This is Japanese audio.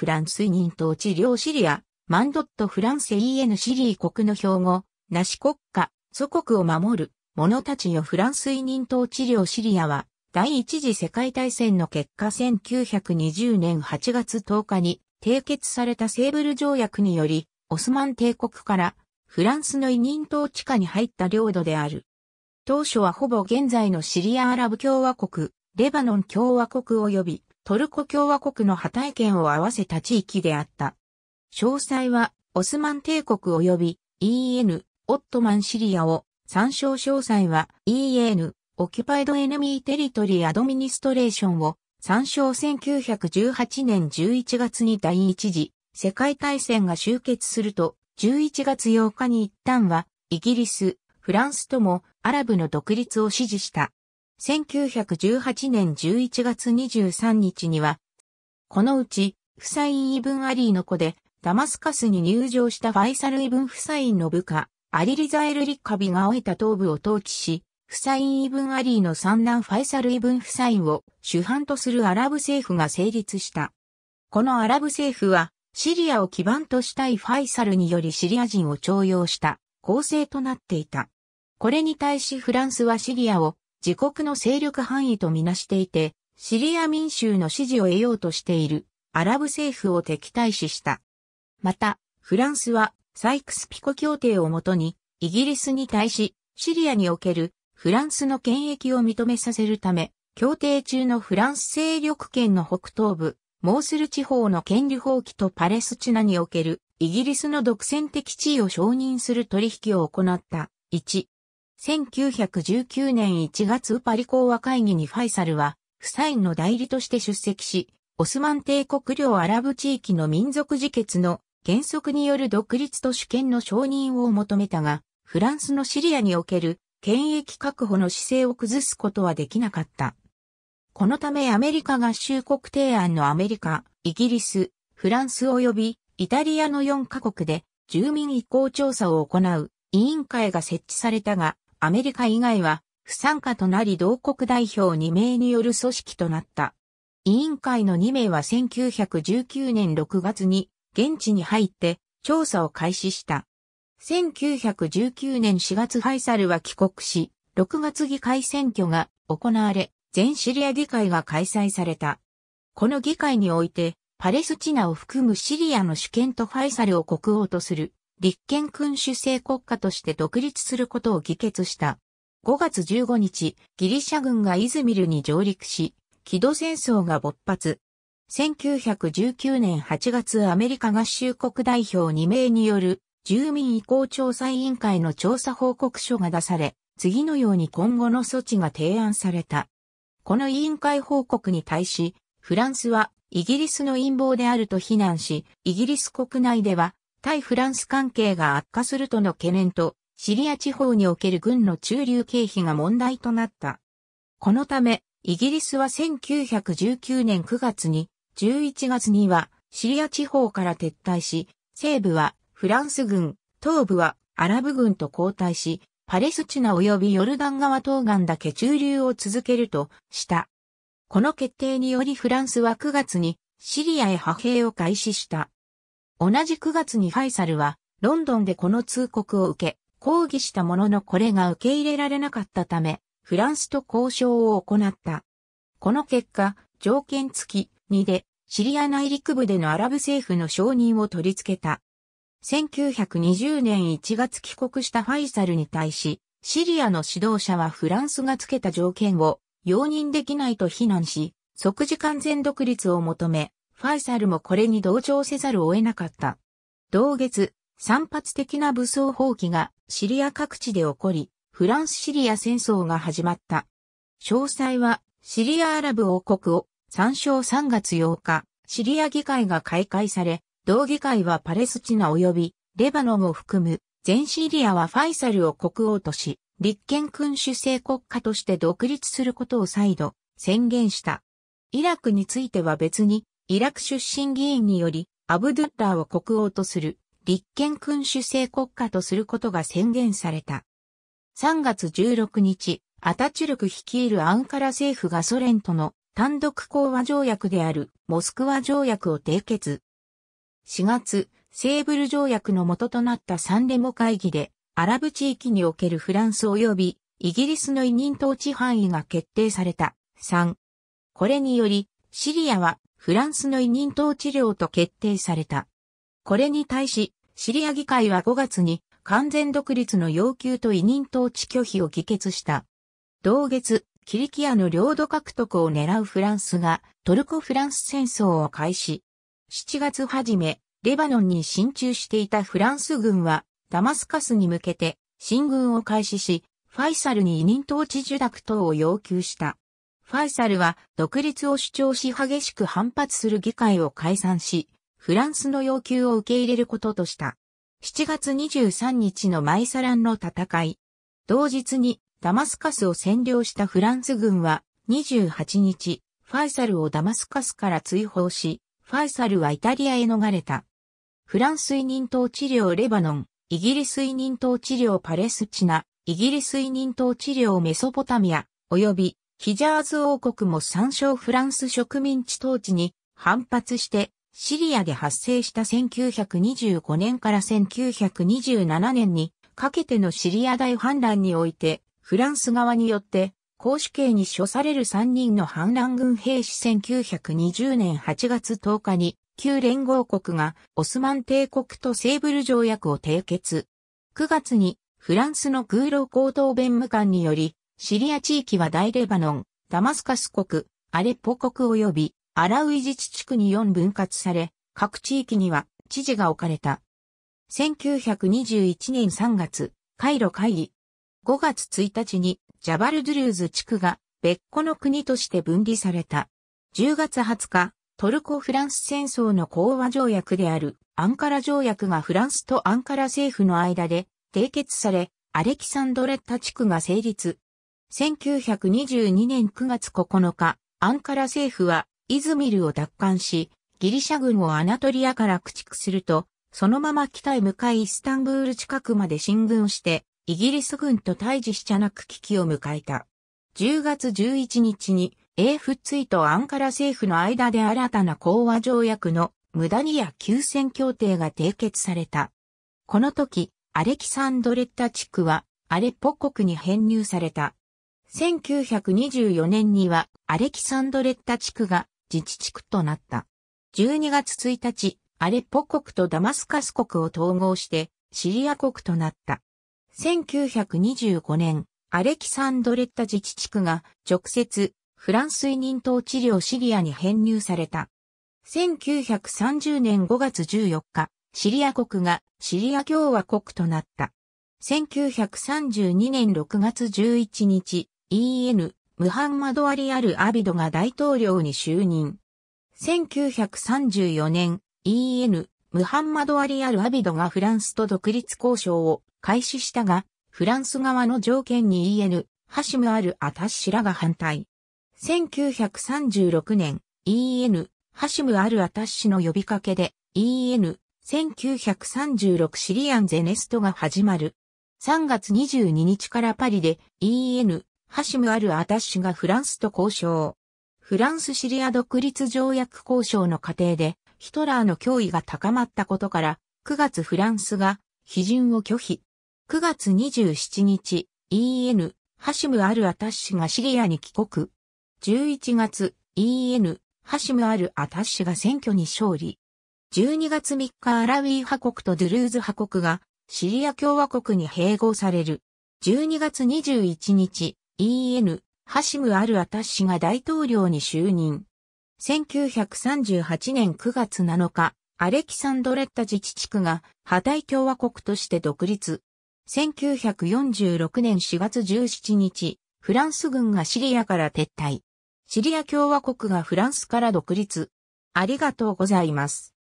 フランス人統治領シリア、マンドットフランセ EN シリー国の標語、なし国家、祖国を守る、者たちよフランス委任統治領シリアは、第一次世界大戦の結果1920年8月10日に締結されたセーブル条約により、オスマン帝国からフランスの委任統治下に入った領土である。当初はほぼ現在のシリアアラブ共和国、レバノン共和国及びトルコ共和国の破体権を合わせた地域であった。詳細は、オスマン帝国及び EN、オットマンシリアを、参照詳細は EN、オキュパイドエネミーテリトリーアドミニストレーションを、参照1918年11月に第一次世界大戦が終結すると、11月8日に一旦は、イギリス、フランスともアラブの独立を支持した。1918年11月23日には、このうち、フサイン・イブン・アリーの子で、ダマスカスに入場したファイサル・イブン・フサインの部下、アリリザエル・リッカビが終えた東部を統治し、フサイン・イブン・アリーの三男ファイサル・イブン・フサインを主犯とするアラブ政府が成立した。このアラブ政府は、シリアを基盤としたいファイサルによりシリア人を徴用した構成となっていた。これに対しフランスはシリアを自国の勢力範囲とみなしていて、シリア民衆の支持を得ようとしているアラブ政府を敵対視した。また、フランスはサイクスピコ協定をもとに、イギリスに対し、シリアにおけるフランスの権益を認めさせるため、協定中のフランス勢力圏の北東部、モースル地方の権利放棄とパレスチナにおけるイギリスの独占的地位を承認する取引を行った。1、1919年1月パリ講和会議にファイサルは、フサインの代理として出席し、オスマン帝国領アラブ地域の民族自決の原則による独立と主権の承認を求めたが、フランスのシリアにおける権益確保の姿勢を崩すことはできなかった。このためアメリカ合衆国提案のアメリカ、イギリス、フランス及びイタリアの4カ国で住民意向調査を行う委員会が設置されたが、アメリカ以外は不参加となり同国代表2名による組織となった。委員会の2名は1919年6月に現地に入って調査を開始した。1919年4月ハイサルは帰国し、6月議会選挙が行われ、全シリア議会が開催された。この議会において、パレスチナを含むシリアの主権とファイサルを国王とする立憲君主制国家として独立することを議決した。5月15日、ギリシャ軍がイズミルに上陸し、木戸戦争が勃発。1919年8月アメリカ合衆国代表2名による住民移行調査委員会の調査報告書が出され、次のように今後の措置が提案された。この委員会報告に対し、フランスはイギリスの陰謀であると非難し、イギリス国内では対フランス関係が悪化するとの懸念と、シリア地方における軍の駐留経費が問題となった。このため、イギリスは1919年9月に、11月にはシリア地方から撤退し、西部はフランス軍、東部はアラブ軍と交代し、パレスチナ及びヨルダン川東岸だけ駐留を続けるとした。この決定によりフランスは9月にシリアへ派兵を開始した。同じ9月にファイサルは、ロンドンでこの通告を受け、抗議したもののこれが受け入れられなかったため、フランスと交渉を行った。この結果、条件付き2で、シリア内陸部でのアラブ政府の承認を取り付けた。1920年1月帰国したファイサルに対し、シリアの指導者はフランスが付けた条件を容認できないと非難し、即時完全独立を求め、ファイサルもこれに同調せざるを得なかった。同月、散発的な武装放棄がシリア各地で起こり、フランス・シリア戦争が始まった。詳細は、シリア・アラブ王国を参照3月8日、シリア議会が開会され、同議会はパレスチナ及びレバノンを含む全シリアはファイサルを国王とし、立憲君主制国家として独立することを再度宣言した。イラクについては別にイラク出身議員により、アブドゥッラーを国王とする、立憲君主制国家とすることが宣言された。3月16日、アタチュルク率いるアンカラ政府がソ連との単独講和条約であるモスクワ条約を締結。4月、セーブル条約の元となったサンレモ会議で、アラブ地域におけるフランス及びイギリスの委任統治範囲が決定された。3。これにより、シリアはフランスの委任統治領と決定された。これに対し、シリア議会は5月に完全独立の要求と委任統治拒否を議決した。同月、キリキアの領土獲得を狙うフランスがトルコ・フランス戦争を開始。7月初め、レバノンに進駐していたフランス軍はダマスカスに向けて進軍を開始し、ファイサルに委任統治受諾等を要求した。ファイサルは独立を主張し激しく反発する議会を解散し、フランスの要求を受け入れることとした。7月23日のマイサランの戦い。同日にダマスカスを占領したフランス軍は28日、ファイサルをダマスカスから追放し、ファイサルはイタリアへ逃れた。フランス委任党治療レバノン、イギリス委任党治療パレスチナ、イギリス委任党治療メソポタミア、及びヒジャーズ王国も参照フランス植民地統治に反発してシリアで発生した1925年から1927年にかけてのシリア大反乱においてフランス側によって公主刑に処される3人の反乱軍兵士1920年8月10日に旧連合国がオスマン帝国とセーブル条約を締結。9月にフランスの空路高等弁務官によりシリア地域は大レバノン、ダマスカス国、アレッポ国及びアラウイ自治区に4分割され、各地域には知事が置かれた。1921年3月、カイロ会議。5月1日にジャバルドゥルーズ地区が別個の国として分離された。10月20日、トルコ・フランス戦争の講和条約であるアンカラ条約がフランスとアンカラ政府の間で締結され、アレキサンドレッタ地区が成立。1922年9月9日、アンカラ政府はイズミルを奪還し、ギリシャ軍をアナトリアから駆逐すると、そのまま北へ向かいイスタンブール近くまで進軍して、イギリス軍と対峙しちゃなく危機を迎えた。10月11日に、英ツイとアンカラ政府の間で新たな講和条約の無駄にや休戦協定が締結された。この時、アレキサンドレッタ地区はアレッポ国に編入された。1924年にはアレキサンドレッタ地区が自治地区となった。12月1日、アレッポ国とダマスカス国を統合してシリア国となった。1925年、アレキサンドレッタ自治地区が直接フランス委任統治領シリアに編入された。1930年5月14日、シリア国がシリア共和国となった。1932年6月11日、EN、ムハンマド・アリ・アル・アビドが大統領に就任。1934年、EN、ムハンマド・アリ・アル・アビドがフランスと独立交渉を開始したが、フランス側の条件に EN、ハシム・アル・アタッシらが反対。1936年、EN、ハシム・アル・アタッシの呼びかけで、EN、1936シリアン・ゼネストが始まる。3月22日からパリで EN、ハシム・アル・アタッシュがフランスと交渉。フランス・シリア独立条約交渉の過程で、ヒトラーの脅威が高まったことから、9月フランスが、批准を拒否。9月27日、EN、ハシム・アル・アタッシュがシリアに帰国。11月、EN、ハシム・アル・アタッシュが選挙に勝利。12月3日アラウィー派国とドゥルーズ派国がシリア共和国に併合される。12月21日、EN、ハシム・アル・アタッシが大統領に就任。1938年9月7日、アレキサンドレッタ自治地区が、ハタイ共和国として独立。1946年4月17日、フランス軍がシリアから撤退。シリア共和国がフランスから独立。ありがとうございます。